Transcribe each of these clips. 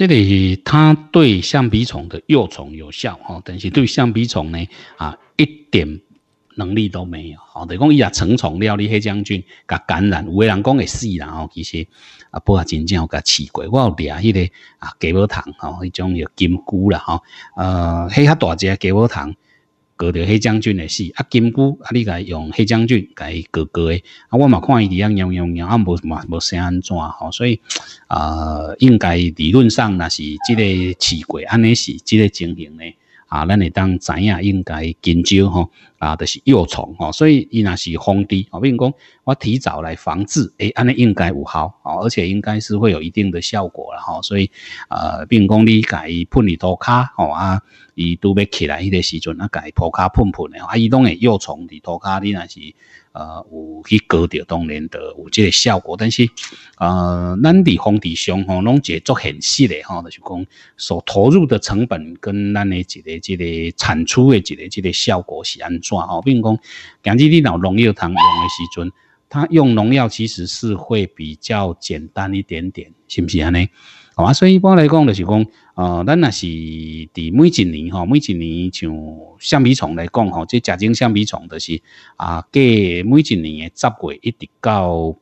这里它对象鼻虫的幼虫有效哈，但是对象鼻虫呢啊一点能力都没有哈。等于讲伊也成虫了，你黑将军甲感染，有人讲会死啦吼，其实啊不啊真正有甲饲过，我有抓迄个啊鸡母虫吼，迄种叫金菇啦哈，呃黑较大只鸡母虫。割着黑将军诶死，啊，金箍啊，你该用黑将军甲伊割割诶，啊，我嘛看伊伫用用用，啊，无无无啥安怎吼，所以啊，应该理论上若是即个奇怪，安尼是即个情形咧。啊，咱会当知影应该减少吼，啊，就是幼虫吼，所以伊若是防治比如讲我提早来防治，哎，安尼应该有效啊，而且应该是会有一定的效果了吼。所以，呃，如讲你伊喷伫涂骹吼啊，伊拄要起来，迄个时阵啊伊涂骹喷喷的啊，伊拢会幼虫伫涂骹，你若是。呃，有去搞到当年的有这个效果，但是呃，咱伫房地上吼，拢一个做显示的吼，就是讲所投入的成本跟咱的一个一个产出的一个一个效果是安怎吼？比如讲，假如你拿农药糖用的时阵，他用农药其实是会比较简单一点点，是不是安尼？好啊，所以一般来讲，就是讲。哦，咱若是，伫每一年吼，每一年像橡皮虫来讲吼，即假种橡皮虫就是啊，过每一年的十月一直到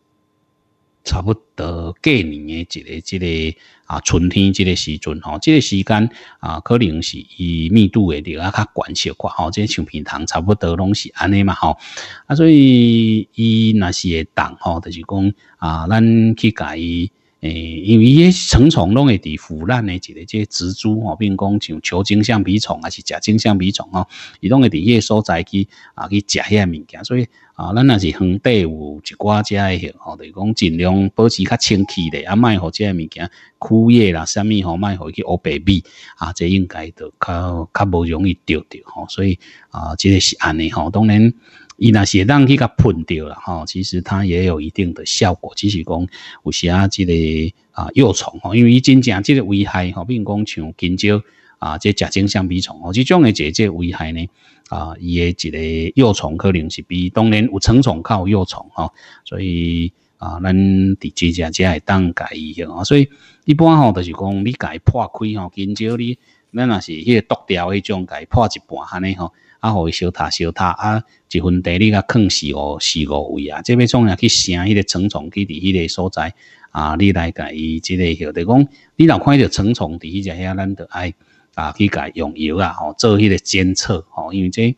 差不多过年的一个即个啊春天即个时阵吼，即个时间啊，可能是伊密度会点啊较悬小寡吼，即橡皮糖差不多拢是安尼嘛吼，啊所以伊若是会重吼，就是讲啊，咱去甲伊。诶，因为伊些成虫拢会伫腐烂的，一个即个植株比并讲像球茎橡皮虫还是食茎橡皮虫吼，伊拢会伫迄个所在去啊去食遐物件，所以啊，咱若是园地有一寡遮诶吼，就是讲尽量保持较清气咧，啊，卖互即个物件枯叶啦，啥物莫卖伊去乌白米啊，这应该著较较无容易着着吼，所以啊，即个是安尼吼，当然。伊那些人去甲喷掉了吼，其实它也有一定的效果，只是讲有时啊，即个啊幼虫吼，因为伊真正即个危害吼，比如讲像今朝啊即甲虫相鼻虫吼，即种诶，这个危害呢啊，伊诶一个幼虫可能是比当然有成虫靠幼虫吼，所以啊咱伫即只接会当改伊的啊，所以一般吼就是讲你改破开吼，今朝你咱若是迄个剁掉迄种改破一半安尼吼。啊，互伊烧塔烧塔啊，一份地你甲囥四五四五位啊，这要创啊去生迄个成虫，基地迄个所在啊，你来甲伊即个许，就讲你若看着成虫伫迄只遐，咱着爱啊去伊用药啊，吼，做迄个监测吼，因为即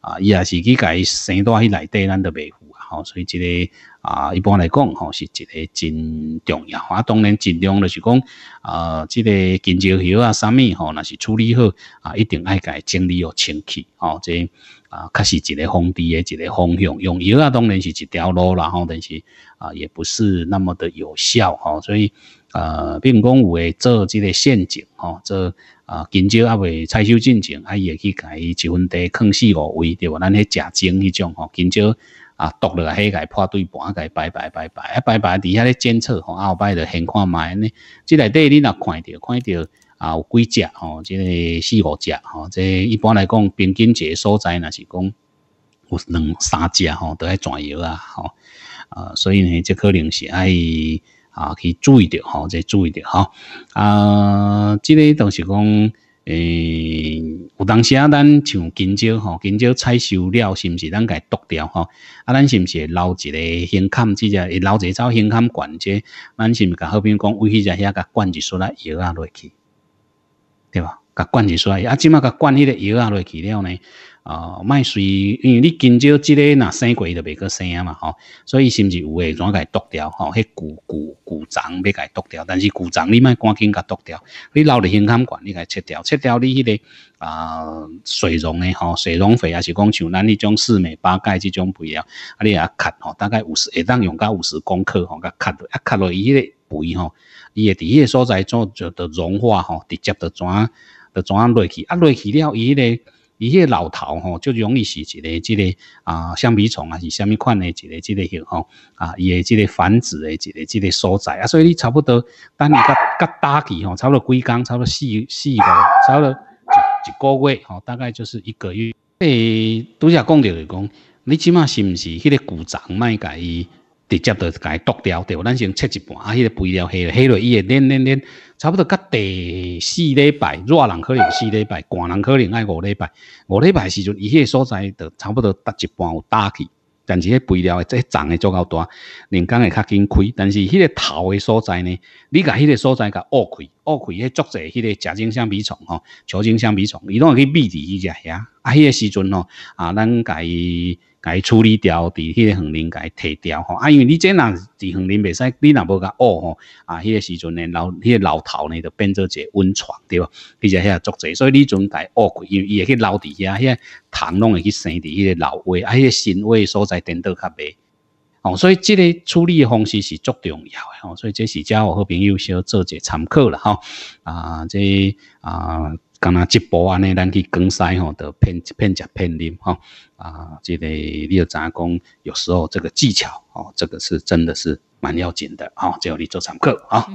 啊伊也是去甲伊生多迄内底，咱着袂赴啊，吼，所以即个。啊，一般来讲，吼，是一个真重要。啊，当然尽量就是讲，呃，这个金蕉叶啊，啥咪，吼，那是处理好啊，一定爱家整理又清气，哦，这啊，确实一个防治的一个方向。用药啊，当然是一条路然后但是啊，也不是那么的有效，吼，所以呃，并不讲有诶做这个陷阱，吼，做啊金蕉啊会采收进阱，啊，也去家一地空四五位对无？咱迄食精迄种吼金蕉啊，剁了来，迄个破对盘，个摆摆摆摆，啊摆摆伫遐咧监测吼，后摆就现看卖安尼，即内底你若看着看着啊，有几只吼，即个四五只吼，即一般来讲，平均一个所在若是讲有两三只吼都爱转悠啊，吼啊，所以呢，这可能是要啊去注意着吼，再注意着吼啊，即个都是讲。诶，有当时啊，咱像今朝吼，今朝采收了，是不是咱该剁掉吼？啊，咱是不是会留一个香即只会留一个走香干管者？咱是毋是甲好比讲，有些在遐甲灌一出来摇啊落去，对吧？甲罐一出来，啊，即马甲灌迄个摇啊落去了呢？啊，卖水，因为你今朝即个若生过伊就袂个生啊嘛吼，所以甚至有诶怎伊剁掉吼，迄骨骨骨长要伊剁掉，但是骨长你卖赶紧甲剁掉，你留伫胸腔管你甲切掉，切掉你迄个啊水溶诶吼，水溶肥也是讲像咱迄种四美八钙即种肥料，啊，阿你阿砍吼，大概五十会当用到五十公克吼甲卡落，一卡落伊迄个肥吼，伊会伫迄个所在就就得融化吼，直接得转得转落去，啊落去了伊个。伊迄个老头吼，就容易是一个、一个啊，橡皮虫啊，是虾米款诶一个、一个吼啊，伊诶这个繁殖诶一个、一个所在啊，所以你差不多等伊佮佮打起吼，差不多几工，差不多四四个，差不多一个月吼，大概就是一个月。诶，拄则讲着就讲，你即码是毋是迄个古长卖介伊？直接就甲伊剁掉对，咱先切一半，啊，迄个肥料下下落，伊会练练练，差不多甲第四礼拜热人可能四礼拜，寒人可能爱五礼拜。五礼拜时阵，伊迄个所在就差不多达一半有焦去，但是迄肥料即长会足够大，人羹会较紧开，但是迄个头的所在呢，你甲迄个所在甲挖开。乌开，迄捉者，迄个甲种橡皮虫吼，球种橡皮虫，伊拢会去秘伫去食遐。啊，迄个时阵吼，啊，咱家己家己处理掉，伫迄个横林家己摕掉吼。啊，因为你这若伫横林袂使，你若无甲沃吼。啊，迄个时阵呢，老迄个老头呢，就变做一个温床，对无？而且遐捉者，所以你阵家乌开，因为伊会去留伫遐，迄、个虫拢会去生伫迄个老歪，啊，迄个新歪所在颠倒较袂。哦，所以这个处理的方式是足重要诶，哦，所以这是叫我好朋友小做一参考了哈。啊，这啊，刚刚直播啊，尼，咱去更晒吼得骗骗食骗啉哈。啊，这个你要怎讲？有时候这个技巧哦，这个是真的是蛮要紧的。哦，只要你做参考啊。